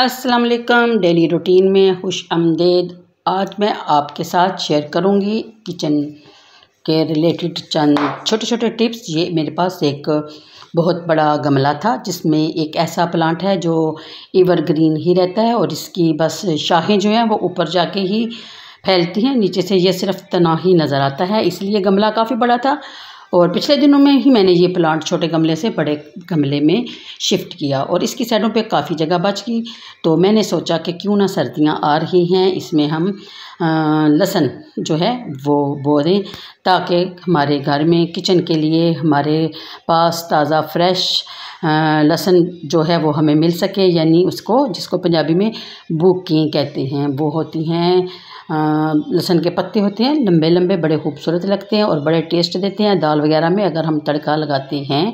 अस्सलाम वालेकुम daily routine में खुश आमदेद आज मैं आपके साथ शेयर करूंगी किचन के रिलेटेड चंद छोटे छोटे टिप्स ये मेरे पास एक बहुत बड़ा गमला था जिसमें एक ऐसा प्लांट है जो एवरग्रीन ही रहता है और इसकी बस शाखें जो हैं वो ऊपर जाके ही फैलती हैं नीचे से ये सिर्फ तना ही नज़र आता है इसलिए गमला काफ़ी बड़ा था और पिछले दिनों में ही मैंने ये प्लांट छोटे गमले से बड़े गमले में शिफ्ट किया और इसकी साइडों पे काफ़ी जगह बच गई तो मैंने सोचा कि क्यों ना सर्दियाँ आ रही हैं इसमें हम लहसन जो है वो बो दें ताकि हमारे घर में किचन के लिए हमारे पास ताज़ा फ्रेश लहसुन जो है वो हमें मिल सके यानी उसको जिसको पंजाबी में बूकी कहते हैं वो होती हैं लहसुन के पत्ते होते हैं लंबे लंबे बड़े खूबसूरत लगते हैं और बड़े टेस्ट देते हैं दाल वगैरह में अगर हम तड़का लगाते हैं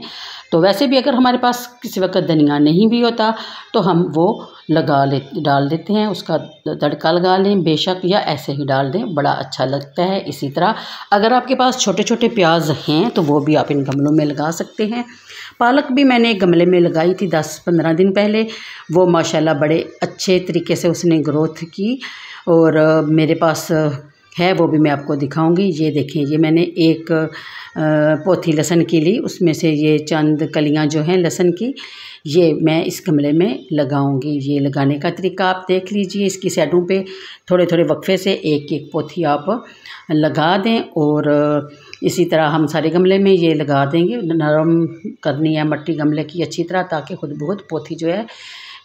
तो वैसे भी अगर हमारे पास किसी वक्त धनिया नहीं भी होता तो हम वो लगा ले डाल देते हैं उसका तड़का लगा लें बेशक या ऐसे ही डाल दें बड़ा अच्छा लगता है इसी तरह अगर आपके पास छोटे छोटे प्याज हैं तो वो भी आप इन गमलों में लगा सकते हैं पालक भी मैंने गमले में लगाई थी दस पंद्रह दिन पहले वो माशाल्लाह बड़े अच्छे तरीके से उसने ग्रोथ की और मेरे पास है वो भी मैं आपको दिखाऊंगी ये देखें ये मैंने एक पोथी लहसन की ली उसमें से ये चंद कलियां जो हैं लहसन की ये मैं इस गमले में लगाऊंगी ये लगाने का तरीका आप देख लीजिए इसकी साइडों पे थोड़े थोड़े वक्फे से एक एक पोथी आप लगा दें और इसी तरह हम सारे गमले में ये लगा देंगे नरम करनी है मट्टी गमले की अच्छी तरह ताकि खुद बहुत पोथी जो है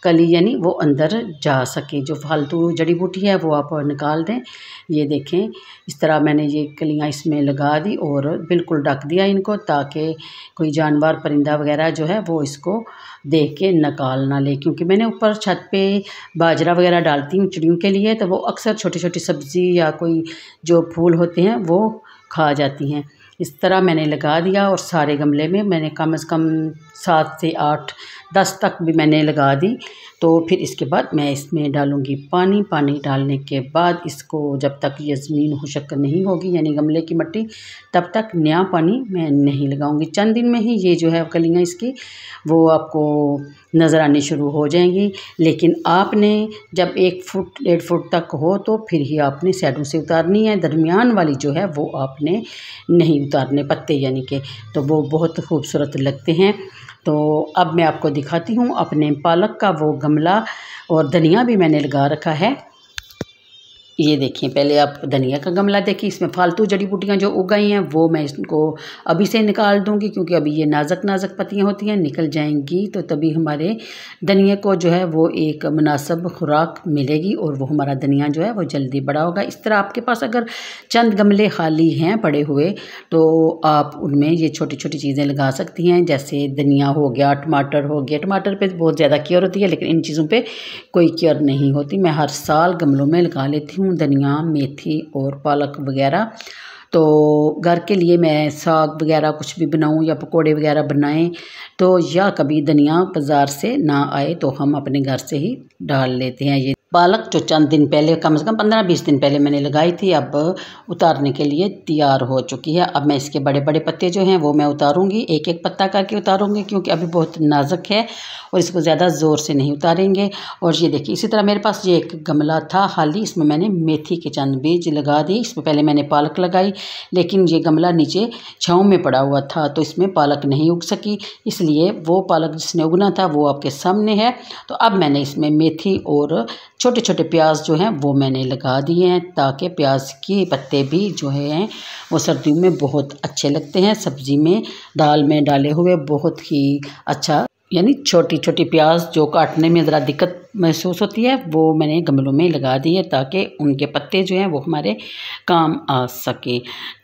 कली यानी वो अंदर जा सके जो फालतू जड़ी बूटी है वो आप निकाल दें ये देखें इस तरह मैंने ये कलियाँ इसमें लगा दी और बिल्कुल ढक दिया इनको ताकि कोई जानवर परिंदा वगैरह जो है वो इसको देख के निकाल ना ले क्योंकि मैंने ऊपर छत पे बाजरा वगैरह डालती हूँ चिड़ियों के लिए तो वो अक्सर छोटी छोटी सब्ज़ी या कोई जो फूल होते हैं वो खा जाती हैं इस तरह मैंने लगा दिया और सारे गमले में मैंने कम से कम सात से आठ दस तक भी मैंने लगा दी तो फिर इसके बाद मैं इसमें डालूँगी पानी पानी डालने के बाद इसको जब तक ये ज़मीन हुशक नहीं होगी यानी गमले की मिट्टी तब तक नया पानी मैं नहीं लगाऊँगी चंद दिन में ही ये जो है कलियाँ इसकी वो आपको नज़र आनी शुरू हो जाएंगी लेकिन आपने जब एक फुट डेढ़ फुट तक हो तो फिर ही आपने सैडों से उतारनी है दरमियान वाली जो है वो आपने नहीं उतारने पत्ते यानी कि तो वो बहुत खूबसूरत लगते हैं तो अब मैं आपको दिखाती हूँ अपने पालक का वो गमला और धनिया भी मैंने लगा रखा है ये देखिए पहले आप धनिया का गमला देखिए इसमें फालतू जड़ी बूटियाँ जो उगाई हैं वो मैं इसको अभी से निकाल दूंगी क्योंकि अभी ये नाजक नाजक पत्तियाँ होती हैं निकल जाएंगी तो तभी हमारे धनिया को जो है वो एक मुनासब खुराक मिलेगी और वो हमारा धनिया जो है वो जल्दी बड़ा होगा इस तरह आपके पास अगर चंद गमले खाली हैं पड़े हुए तो आप उनमें ये छोटी छोटी चीज़ें लगा सकती हैं जैसे धनिया हो गया टमाटर हो गया टमाटर पर बहुत ज़्यादा केयर होती है लेकिन इन चीज़ों पर कोई केयर नहीं होती मैं हर साल गमलों में लगा लेती हूँ हूँ धनिया मेथी और पालक वगैरह तो घर के लिए मैं साग वगैरह कुछ भी बनाऊं या पकोड़े वगैरह बनाएं तो या कभी धनिया बाज़ार से ना आए तो हम अपने घर से ही डाल लेते हैं ये पालक जो चंद दिन पहले कम से कम पंद्रह बीस दिन पहले मैंने लगाई थी अब उतारने के लिए तैयार हो चुकी है अब मैं इसके बड़े बड़े पत्ते जो हैं वो मैं उतारूंगी एक एक पत्ता करके उतारूंगी क्योंकि अभी बहुत नाजुक है और इसको ज़्यादा ज़ोर से नहीं उतारेंगे और ये देखिए इसी तरह मेरे पास ये एक गमला था ही इसमें मैंने मेथी के चंद बीज लगा दिए इसमें पहले मैंने पालक लगाई लेकिन ये गमला नीचे छाँव में पड़ा हुआ था तो इसमें पालक नहीं उग सकी इसलिए वो पालक जिसने उगना था वो आपके सामने है तो अब मैंने इसमें मेथी और छोटे छोटे प्याज जो हैं वो मैंने लगा दिए हैं ताकि प्याज के पत्ते भी जो हैं वो सर्दियों में बहुत अच्छे लगते हैं सब्ज़ी में दाल में डाले हुए बहुत ही अच्छा यानी छोटी छोटी प्याज जो काटने में ज़रा दिक्कत महसूस होती है वो मैंने गमलों में लगा दी है ताकि उनके पत्ते जो हैं वो हमारे काम आ सके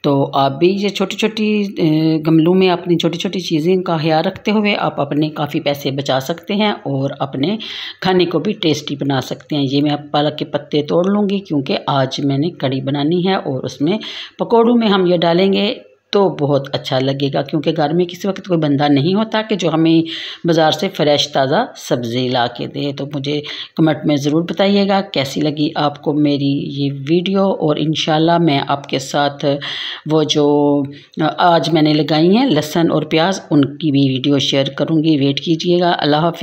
तो आप भी ये छोटी छोटी गमलों में अपनी छोटी छोटी चीज़ें का ख्याल रखते हुए आप अपने काफ़ी पैसे बचा सकते हैं और अपने खाने को भी टेस्टी बना सकते हैं ये मैं पालक के पत्ते तोड़ लूँगी क्योंकि आज मैंने कड़ी बनानी है और उसमें पकौड़ों में हम ये डालेंगे तो बहुत अच्छा लगेगा क्योंकि घर में किसी वक्त कोई बंदा नहीं होता कि जो हमें बाज़ार से फ़्रेश ताज़ा सब्ज़ी ला के दे तो मुझे कमेंट में ज़रूर बताइएगा कैसी लगी आपको मेरी ये वीडियो और इन मैं आपके साथ वो जो आज मैंने लगाई हैं लहसन और प्याज उनकी भी वीडियो शेयर करूँगी वेट कीजिएगा अल्लाह हाफि